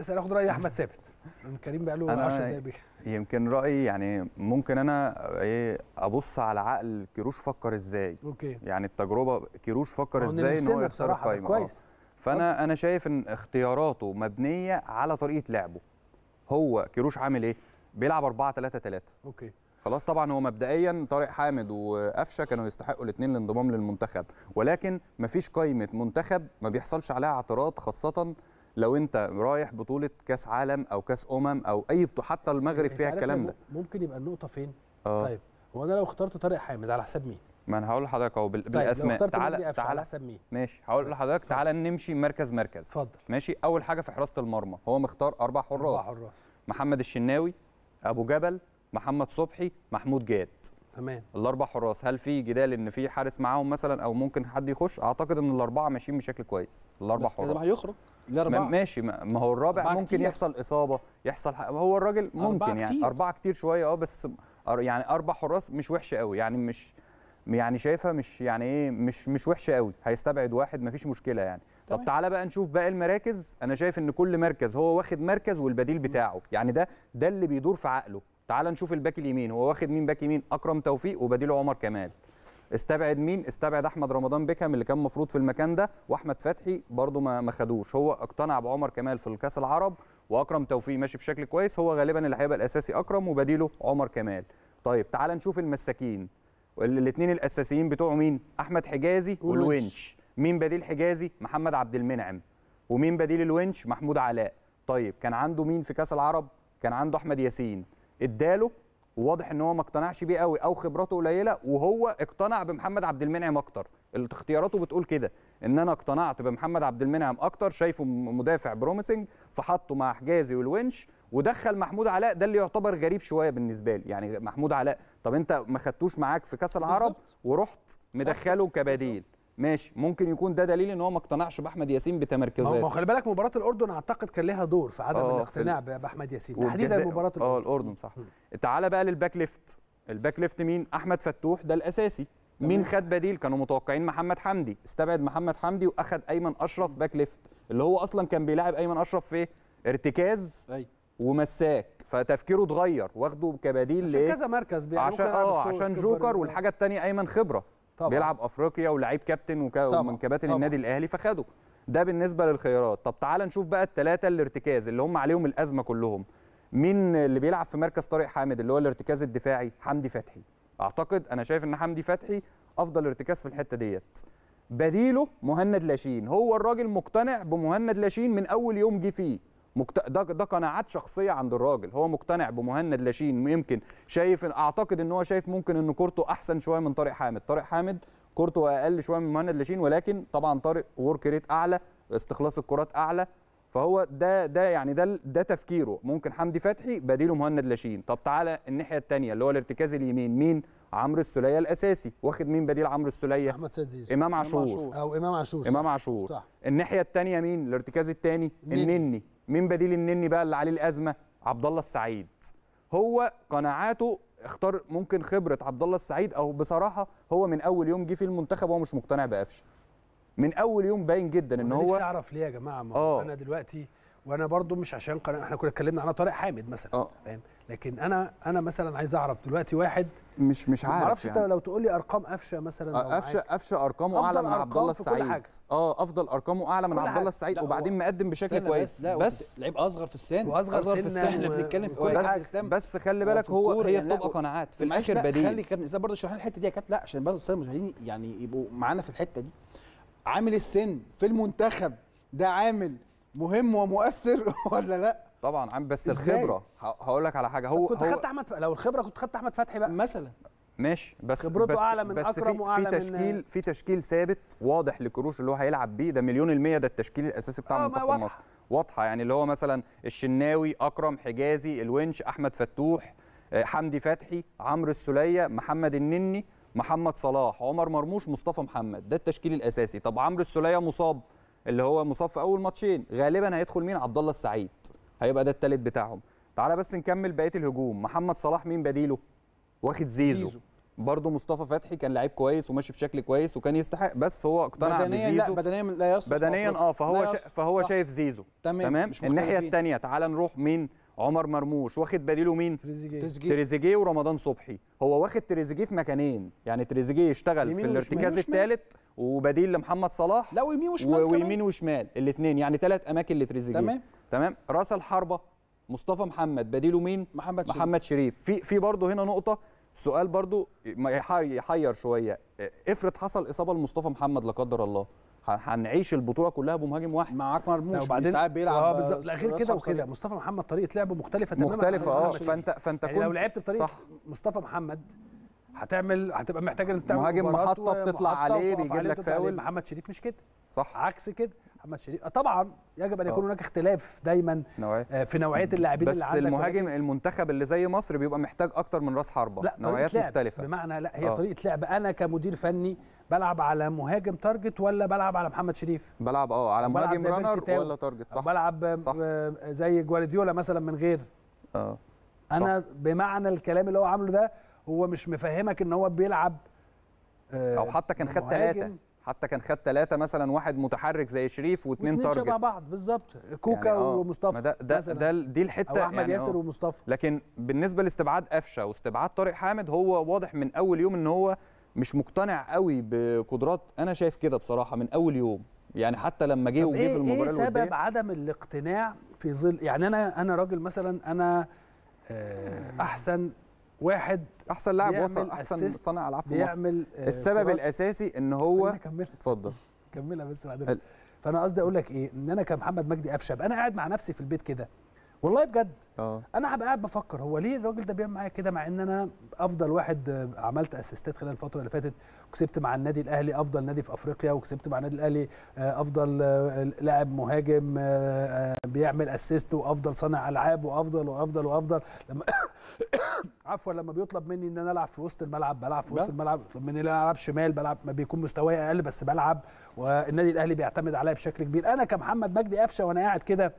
لسه هناخد راي احمد ثابت كريم بقى له 10 دقايق يمكن رايي يعني ممكن انا ايه ابص على عقل كيروش فكر ازاي اوكي يعني التجربه كيروش فكر ازاي ان هو يختار القايمه آه. كويس فانا أوكي. انا شايف ان اختياراته مبنيه على طريقه لعبه هو كيروش عامل ايه بيلعب 4 3 3 اوكي خلاص طبعا هو مبدئيا طارق حامد وقفشه كانوا يستحقوا الاثنين الانضمام للمنتخب ولكن مفيش قائمه منتخب ما بيحصلش عليها اعتراض خاصه لو انت رايح بطوله كاس عالم او كاس امم او اي بطوله حتى المغرب فيها الكلام ده ممكن يبقى النقطه فين آه. طيب هو انا لو اخترت طارق حامد على حساب مين ما انا هقول لحضرتك اهو طيب، بالاسماء طيب تعالى تعالى ماشي هقول لحضرتك تعالى نمشي مركز مركز اتفضل ماشي اول حاجه في حراسه المرمى هو مختار اربع حراس اربع حراس محمد الشناوي ابو جبل محمد صبحي محمود جاد تمام الاربع حراس هل في جدال ان في حارس معاهم مثلا او ممكن حد يخش اعتقد ان الاربعه ماشيين بشكل كويس الاربع بس حراس بس هيخرج الاربعه ماشي ما هو الرابع ممكن كتير. يحصل اصابه يحصل حق هو الراجل ممكن أربعة يعني كتير. اربعه كتير شويه اه بس يعني اربع حراس مش وحشه قوي يعني مش يعني شايفها مش يعني ايه مش مش وحشه قوي هيستبعد واحد مفيش مشكله يعني طب تعالى بقى نشوف باقي المراكز انا شايف ان كل مركز هو واخد مركز والبديل بتاعه يعني ده ده اللي بيدور في عقله تعالى نشوف الباك اليمين هو واخد مين باك يمين اكرم توفيق وبديله عمر كمال استبعد مين استبعد احمد رمضان بيكهام اللي كان مفروض في المكان ده واحمد فتحي برده ما ما خدوش هو اقتنع بعمر كمال في الكاس العرب واكرم توفيق ماشي بشكل كويس هو غالبا اللي هيبقى الاساسي اكرم وبديله عمر كمال طيب تعال نشوف المساكين الاثنين الاساسيين بتوعه مين احمد حجازي والونش مين بديل حجازي محمد عبد المنعم ومين بديل الونش محمود علاء طيب كان عنده مين في كاس العرب كان عنده احمد ياسين اداله وواضح ان هو ما اقتنعش بيه قوي او خبراته قليله وهو اقتنع بمحمد عبد المنعم اكتر اختياراته بتقول كده ان انا اقتنعت بمحمد عبد المنعم اكتر شايفه مدافع بروميسنج فحطه مع حجازي والونش ودخل محمود علاء ده اللي يعتبر غريب شويه بالنسبه لي يعني محمود علاء طب انت ما خدتوش معاك في كاس العرب ورحت مدخله كبديل ماشي ممكن يكون ده دليل ان هو ما اقتنعش باحمد ياسين بتمركزاته ما خلي بالك مباراه الاردن اعتقد كان لها دور في عدم آه، الاقتناع باحمد ياسين تحديدا مباراه الاردن اه الاردن صح تعالى بقى للباك ليفت الباك ليفت مين احمد فتوح ده الاساسي مين خد بديل كانوا متوقعين محمد حمدي استبعد محمد حمدي واخد ايمن اشرف باك ليفت اللي هو اصلا كان بيلاعب ايمن اشرف في ارتكاز أي. ومساك فتفكيره اتغير واخده كبديل عشان كذا مركز عشان اه عشان جوكر والحاجه الثانيه ايمن خبره طبعا. بيلعب افريقيا ولاعيب كابتن وك... ومن كباتن النادي الاهلي فخده ده بالنسبه للخيارات طب تعال نشوف بقى الثلاثه الارتكاز اللي هم عليهم الازمه كلهم مين اللي بيلعب في مركز طارق حامد اللي هو الارتكاز الدفاعي حمدي فتحي اعتقد انا شايف ان حمدي فتحي افضل ارتكاز في الحته ديت بديله مهند لاشين هو الراجل مقتنع بمهند لاشين من اول يوم جه فيه مكت... ده ده قناعات شخصيه عند الراجل هو مقتنع بمهند لاشين يمكن شايف اعتقد ان هو شايف ممكن ان كورته احسن شويه من طارق حامد طارق حامد كورته اقل شويه من مهند لاشين ولكن طبعا طارق ورك ريت اعلى استخلاص الكرات اعلى فهو ده ده يعني ده ده تفكيره ممكن حمدي فتحي بديله مهند لاشين طب تعالى الناحيه الثانيه اللي هو الارتكاز اليمين مين عمرو السوليه الاساسي واخد مين بديل عمرو السوليه احمد سيد زيزو امام عاشور او امام عاشور امام عاشور الناحيه الثانيه مين الارتكاز الثاني النني مين بديل النني بقى اللي عليه الازمه عبد الله السعيد هو قناعاته اختار ممكن خبره عبد الله السعيد او بصراحه هو من اول يوم جه في المنتخب وهو مش مقتنع بقفشه من اول يوم باين جدا ان هو انا اعرف ليه يا جماعه ما آه. انا دلوقتي وانا برضو مش عشان قناة احنا كنا اتكلمنا على طارق حامد مثلا آه. فاهم لكن انا انا مثلا عايز اعرف دلوقتي واحد مش مش عارف معرفش يعني. انت لو تقول لي ارقام قفشه مثلا قفشه قفشه ارقامه اعلى من عبد الله السعيد اه افضل ارقامه اعلى من عبد الله السعيد وبعدين مقدم بشكل كويس بس, لعيب اصغر في السن واصغر في السن احنا بنتكلم في بس, بس خلي بالك هو هي يعني، بتبقى قناعات في الاخر بديل خلي كابتن اسامه برضه شرحنا الحته دي يا كابتن لا عشان برضه الساده المشاهدين يعني يبقوا معانا في الحته دي عامل السن في المنتخب ده عامل مهم ومؤثر ولا لا طبعا عم بس إزاي؟ الخبره هقول لك على حاجه هو كنت خدت احمد ف... لو الخبره كنت خدت احمد فتحي بقى مثلا ماشي بس خبرته اعلى من بس اكرم واعلى في تشكيل من... في تشكيل ثابت واضح لكروش اللي هو هيلعب بيه ده مليون المية ده التشكيل الاساسي بتاع آه، منتخب مصر واضحه يعني اللي هو مثلا الشناوي اكرم حجازي الونش احمد فتوح آه، حمدي فتحي عمرو السوليه محمد النني محمد صلاح عمر مرموش مصطفى محمد ده التشكيل الاساسي طب عمرو السوليه مصاب اللي هو مصاب في اول ماتشين غالبا هيدخل مين عبد الله السعيد هيبقى ده الثالث بتاعهم تعالى بس نكمل بقيه الهجوم محمد صلاح مين بديله واخد زيزو, زيزو. برضه مصطفى فتحي كان لعيب كويس وماشي بشكل كويس وكان يستحق بس هو اقتنع بدنيا بزيزو لا بدنيا لا يصلح بدنيا اه فهو شا فهو صح. شايف زيزو تمام, تمام؟ الناحيه الثانيه تعالى نروح مين عمر مرموش واخد بديله مين تريزيجيه ورمضان صبحي هو واخد تريزيجيه في مكانين يعني تريزيجيه يشتغل في الارتكاز الثالث وبديل لمحمد صلاح لا ويمين وشمال ويمين وشمال الاثنين يعني ثلاث اماكن لتريزيجيه تمام تمام راس الحربه مصطفى محمد بديله مين محمد شريف محمد شريف في في برضه هنا نقطه سؤال برضه يحير شويه افرض حصل اصابه لمصطفى محمد لا قدر الله هنعيش البطوله كلها بمهاجم واحد معاك مرموش وبعدين ساعات بيلعب اه بالظبط لا غير كده وكده مصطفى محمد طريقه لعبه مختلفه تماما مختلفه اه فانت فانت يعني لو لعبت بطريقه مصطفى محمد هتعمل هتبقى محتاج ان تعمل مهاجم محطه بتطلع عليه بيجيب لك فاول محمد شريف مش كده صح عكس كده محمد شريف طبعا يجب ان يكون هناك اختلاف دايما نوعية. آه، في نوعيه اللاعبين اللي عندك بس المهاجم ولكن... المنتخب اللي زي مصر بيبقى محتاج اكتر من راس حربه لا نوعيات لعب. مختلفه بمعنى لا هي أوه. طريقه لعب انا كمدير فني بلعب على مهاجم تارجت ولا بلعب على محمد شريف بلعب اه على مهاجم رانر ولا تارجت صح بلعب آه، صح. زي جوارديولا مثلا من غير اه انا بمعنى الكلام اللي هو عامله ده هو مش مفهمك ان هو بيلعب آه، او حتى كان خد ثلاثه حتى كان خد ثلاثه مثلا واحد متحرك زي شريف واثنين تارجت شبه بعض بالظبط كوكا يعني آه، ومصطفى ده ده, ده دي الحته او احمد يعني ياسر آه. ومصطفى لكن بالنسبه لاستبعاد قفشه واستبعاد طارق حامد هو واضح من اول يوم ان هو مش مقتنع قوي بقدرات انا شايف كده بصراحه من اول يوم يعني حتى لما جه وجه في إيه- المباراه ايه سبب الودية. عدم الاقتناع في ظل يعني انا انا راجل مثلا انا احسن واحد احسن لاعب وصل احسن صانع العاب في مصر آه، السبب الاساسي ان هو اتفضل كملها بس بعدين فانا قصدي اقول لك ايه ان انا كمحمد مجدي قفشه انا قاعد مع نفسي في البيت كده والله بجد أوه. انا هبقى قاعد بفكر هو ليه الراجل ده بيعمل معايا كده مع ان انا افضل واحد آه، عملت اسيستات خلال الفتره اللي فاتت وكسبت مع النادي الاهلي افضل نادي في افريقيا وكسبت مع النادي الاهلي آه، افضل لاعب مهاجم بيعمل اسيست وافضل صانع العاب وافضل وافضل وافضل لما عفوا لما بيطلب مني ان انا العب في وسط الملعب بلعب في وسط الملعب بيطلب مني ان انا العب شمال بلعب ما بيكون مستواي اقل بس بلعب والنادي الاهلي بيعتمد عليا بشكل كبير انا كمحمد مجدي قفشه وانا قاعد كده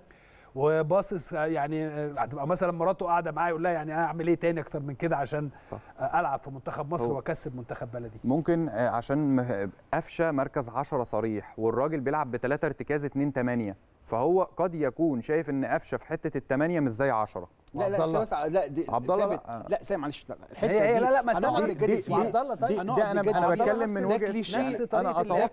وباصص يعني هتبقى مثلا مراته قاعده معاه يقول لها يعني انا اعمل ايه تاني اكتر من كده عشان صح. العب في منتخب مصر واكسب منتخب بلدي ممكن آه، عشان قفشه مركز 10 صريح والراجل بيلعب بثلاثه ارتكاز 2 8 فهو قد يكون شايف ان قفشه في حته الثمانيه مش زي 10 لا لا لا بس لا عبد الله لا آه. سامع معلش الحته دي لا لا ما استنى عبد الله طيب انا انا بتكلم من وجهه نفس طريقه انا اتوقع